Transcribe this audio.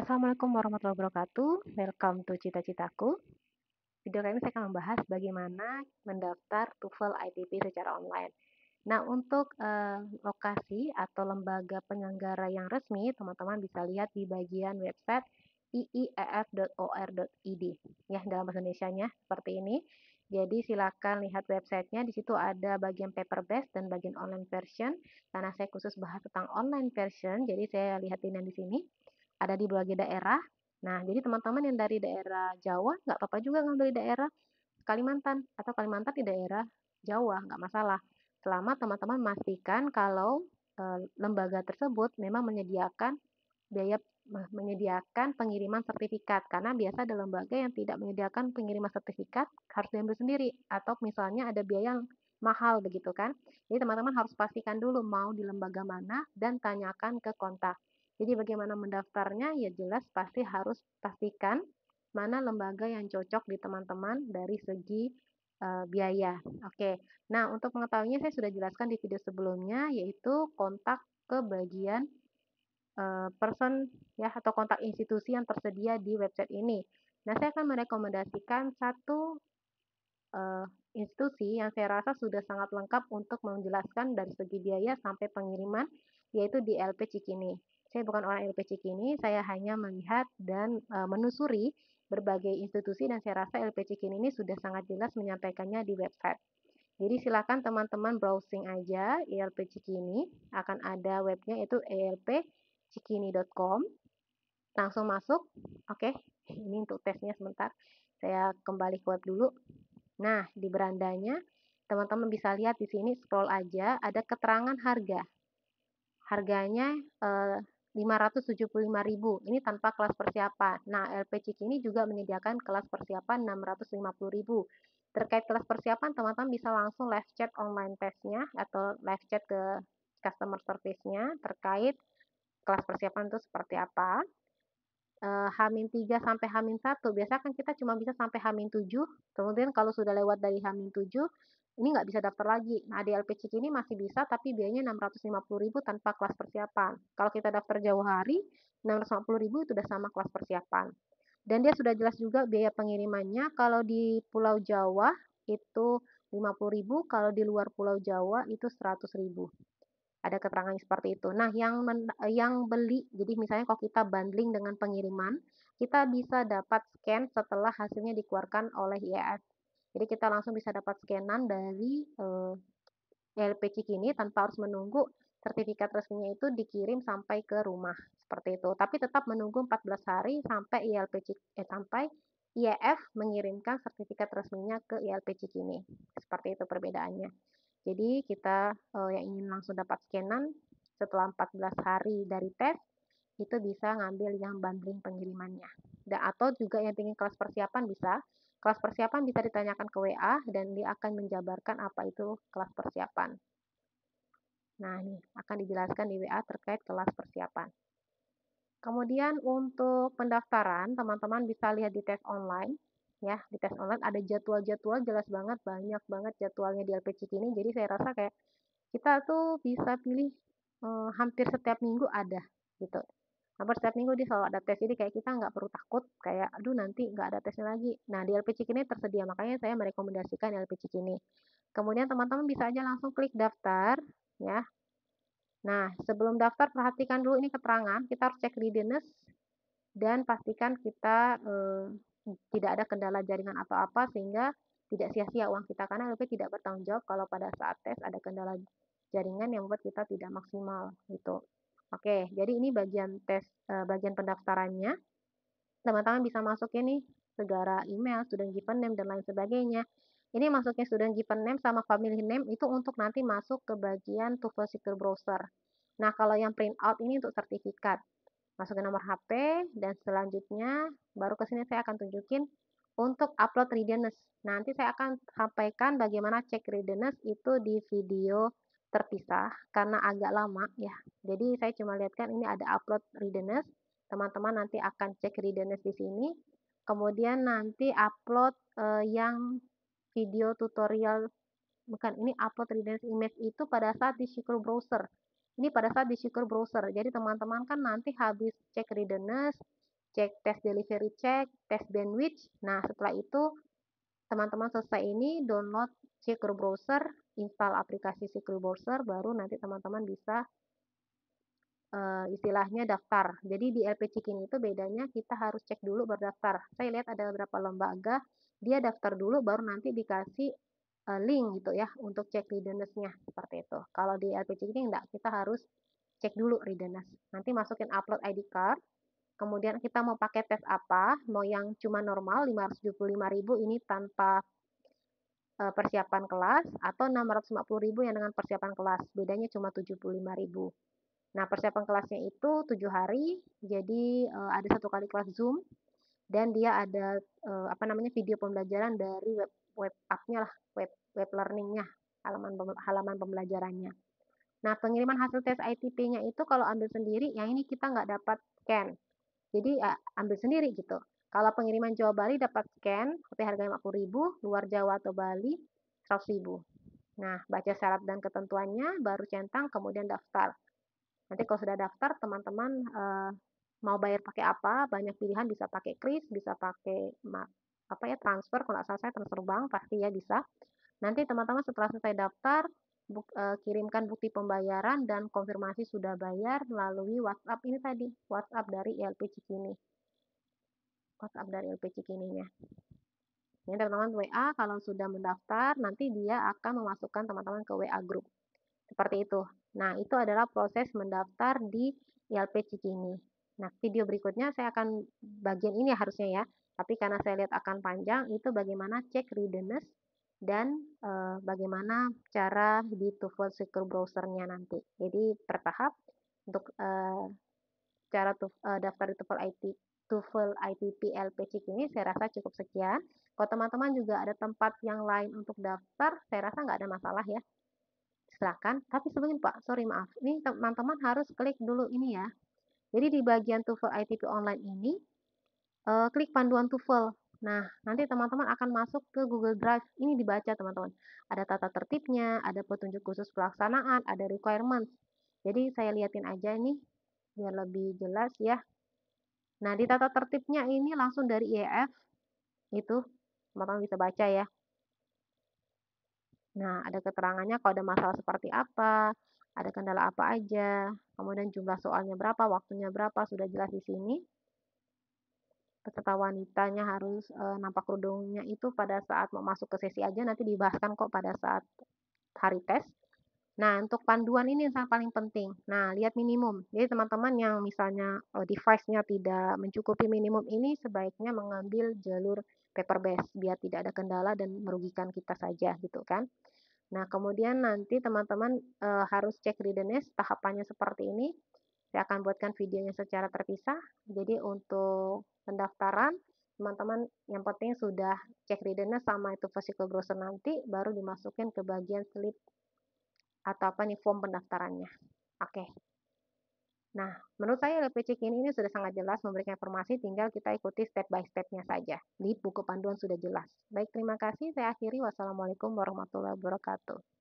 Assalamualaikum warahmatullahi wabarakatuh. Welcome to Cita-Citaku. Video kali ini saya akan membahas bagaimana mendaftar TOEFL ITP secara online. Nah, untuk eh, lokasi atau lembaga penyelenggara yang resmi, teman-teman bisa lihat di bagian website iief.or.id. Ya, dalam bahasa Indonesia-nya seperti ini. Jadi silakan lihat websitenya, di situ ada bagian paper based dan bagian online version. Karena saya khusus bahas tentang online version, jadi saya lihat yang di sini ada di berbagai daerah. Nah, jadi teman-teman yang dari daerah Jawa nggak apa-apa juga ngambil di daerah Kalimantan atau Kalimantan di daerah Jawa nggak masalah. Selama teman-teman memastikan kalau e, lembaga tersebut memang menyediakan biaya menyediakan pengiriman sertifikat karena biasa ada lembaga yang tidak menyediakan pengiriman sertifikat harus diambil sendiri atau misalnya ada biaya yang mahal begitu kan. Jadi teman-teman harus pastikan dulu mau di lembaga mana dan tanyakan ke kontak. Jadi bagaimana mendaftarnya? Ya jelas pasti harus pastikan mana lembaga yang cocok di teman-teman dari segi uh, biaya. Oke. Nah, untuk mengetahuinya saya sudah jelaskan di video sebelumnya yaitu kontak ke bagian uh, person ya atau kontak institusi yang tersedia di website ini. Nah, saya akan merekomendasikan satu uh, institusi yang saya rasa sudah sangat lengkap untuk menjelaskan dari segi biaya sampai pengiriman yaitu di LP Cikini. Saya bukan orang LPC Kini, saya hanya melihat dan e, menusuri berbagai institusi dan saya rasa Kini ini sudah sangat jelas menyampaikannya di website. Jadi silakan teman-teman browsing aja ILP Cikini, akan ada webnya itu elpcikini.com. Langsung masuk, oke, ini untuk tesnya sebentar, saya kembali ke web dulu. Nah, di berandanya, teman-teman bisa lihat di sini, scroll aja, ada keterangan harga. Harganya eh, 575.000. Ini tanpa kelas persiapan. Nah, LPC ini juga menyediakan kelas persiapan 650.000. Terkait kelas persiapan, teman-teman bisa langsung live chat online testnya atau live chat ke customer service-nya terkait kelas persiapan itu seperti apa. Uh, Hamin 3 sampai Hamin 1, biasanya kan kita cuma bisa sampai Hamin 7. Kemudian kalau sudah lewat dari Hamin 7, ini nggak bisa daftar lagi. Nah, di LPCC ini masih bisa, tapi biayanya 650.000 tanpa kelas persiapan. Kalau kita daftar jauh hari, 650.000 itu udah sama kelas persiapan. Dan dia sudah jelas juga biaya pengirimannya. Kalau di Pulau Jawa itu 50.000, kalau di luar Pulau Jawa itu 100.000 ada keterangan seperti itu. Nah, yang men, yang beli, jadi misalnya kalau kita bundling dengan pengiriman, kita bisa dapat scan setelah hasilnya dikeluarkan oleh IAS jadi kita langsung bisa dapat scanan dari uh, eh, ELP Cikini tanpa harus menunggu sertifikat resminya itu dikirim sampai ke rumah seperti itu. Tapi tetap menunggu 14 hari sampai ILP eh, sampai IEF mengirimkan sertifikat resminya ke ILP Cikini. Seperti itu perbedaannya. Jadi kita uh, yang ingin langsung dapat scanan setelah 14 hari dari tes itu bisa ngambil yang bundling pengirimannya. Dan atau juga yang ingin kelas persiapan bisa, Kelas persiapan bisa ditanyakan ke WA dan dia akan menjabarkan apa itu kelas persiapan. Nah, ini akan dijelaskan di WA terkait kelas persiapan. Kemudian untuk pendaftaran, teman-teman bisa lihat di tes online. Ya, di tes online ada jadwal-jadwal jelas banget, banyak banget jadwalnya di LPCK ini. Jadi saya rasa kayak kita tuh bisa pilih eh, hampir setiap minggu ada gitu Hampir setiap minggu dia selalu ada tes. Jadi kayak kita nggak perlu takut kayak aduh nanti nggak ada tesnya lagi. Nah di LP ini tersedia makanya saya merekomendasikan LP ini. Kemudian teman-teman bisa aja langsung klik daftar ya. Nah sebelum daftar perhatikan dulu ini keterangan. Kita harus cek readiness dan pastikan kita eh, tidak ada kendala jaringan atau apa sehingga tidak sia-sia uang kita karena LP tidak bertanggung jawab kalau pada saat tes ada kendala jaringan yang membuat kita tidak maksimal gitu. Oke, jadi ini bagian tes eh, bagian pendaftarannya. Teman-teman bisa masuk ini segara email, student given name dan lain sebagainya. Ini masuknya student given name sama family name itu untuk nanti masuk ke bagian TOEFL Secure Browser. Nah, kalau yang print out ini untuk sertifikat. Masukin nomor HP dan selanjutnya baru ke sini saya akan tunjukin untuk upload readiness. Nanti saya akan sampaikan bagaimana cek readiness itu di video terpisah karena agak lama ya. Jadi saya cuma lihatkan ini ada upload readiness. Teman-teman nanti akan cek readiness di sini. Kemudian nanti upload uh, yang video tutorial bukan ini upload readiness image itu pada saat di Syukur browser. Ini pada saat di Syukur browser. Jadi teman-teman kan nanti habis cek readiness, cek test delivery check, test bandwidth. Nah, setelah itu teman-teman selesai ini download Syukur browser install aplikasi SQL Browser baru nanti teman-teman bisa eh, istilahnya daftar. Jadi di LP Cikin itu bedanya kita harus cek dulu berdaftar. Saya lihat ada beberapa lembaga dia daftar dulu baru nanti dikasih eh, link gitu ya untuk cek readiness-nya seperti itu. Kalau di LP Cikin enggak, kita harus cek dulu readiness. Nanti masukin upload ID card, kemudian kita mau pakai tes apa, mau yang cuma normal 575.000 ini tanpa Eh, persiapan kelas atau 650.000 yang dengan persiapan kelas. Bedanya cuma 75.000. Nah, persiapan kelasnya itu 7 hari. Jadi uh, ada satu kali kelas Zoom dan dia ada uh, apa namanya video pembelajaran dari web web app-nya lah, web web learning-nya, halaman halaman pembelajarannya. Nah, pengiriman hasil tes ITP-nya itu kalau ambil sendiri, yang ini kita nggak dapat scan. Jadi ya, ambil sendiri gitu. Kalau pengiriman Jawa Bali dapat scan, tapi harganya 50.000, luar Jawa atau Bali 100.000. Nah, baca syarat dan ketentuannya, baru centang, kemudian daftar. Nanti kalau sudah daftar, teman-teman eh, mau bayar pakai apa, banyak pilihan bisa pakai kris, bisa pakai apa ya transfer, kalau nggak saya transfer bank, pasti ya bisa. Nanti teman-teman setelah selesai daftar, buk, eh, kirimkan bukti pembayaran dan konfirmasi sudah bayar melalui WhatsApp ini tadi, WhatsApp dari ILP Cikini. WhatsApp dari LPC Kininya. Ini teman-teman WA kalau sudah mendaftar nanti dia akan memasukkan teman-teman ke WA group. Seperti itu. Nah, itu adalah proses mendaftar di ILP Cikini. Nah, video berikutnya saya akan bagian ini harusnya ya. Tapi karena saya lihat akan panjang, itu bagaimana cek readiness dan e, bagaimana cara di TOEFL Secure Browsernya nanti. Jadi bertahap untuk e, cara tuf, e, eh, daftar di TOEFL IT TOEFL, ITP, LPC ini saya rasa cukup sekian. Kalau teman-teman juga ada tempat yang lain untuk daftar, saya rasa nggak ada masalah ya. Silahkan. Tapi sebelumnya Pak, sorry maaf. Ini teman-teman harus klik dulu ini ya. Jadi di bagian TOEFL ITP online ini, eh, klik panduan TOEFL. Nah, nanti teman-teman akan masuk ke Google Drive. Ini dibaca teman-teman. Ada tata tertibnya, ada petunjuk khusus pelaksanaan, ada requirements. Jadi saya liatin aja ini biar lebih jelas ya. Nah, di tata tertibnya ini langsung dari IEF itu teman-teman bisa baca ya. Nah, ada keterangannya kalau ada masalah seperti apa, ada kendala apa aja, kemudian jumlah soalnya berapa, waktunya berapa, sudah jelas di sini. Peserta wanitanya harus e, nampak kerudungnya itu pada saat mau masuk ke sesi aja, nanti dibahaskan kok pada saat hari tes. Nah, untuk panduan ini yang paling penting. Nah, lihat minimum. Jadi teman-teman yang misalnya eh, device-nya tidak mencukupi minimum ini sebaiknya mengambil jalur paper base biar tidak ada kendala dan merugikan kita saja gitu kan. Nah, kemudian nanti teman-teman e, harus cek readiness tahapannya seperti ini. Saya akan buatkan videonya secara terpisah. Jadi untuk pendaftaran, teman-teman yang penting sudah cek readiness sama itu physical browser nanti, baru dimasukin ke bagian slip atau apa nih form pendaftarannya. Oke. Okay. Nah, menurut saya LPC kini ini sudah sangat jelas memberikan informasi, tinggal kita ikuti step by stepnya saja. Di buku panduan sudah jelas. Baik, terima kasih. Saya akhiri. Wassalamualaikum warahmatullahi wabarakatuh.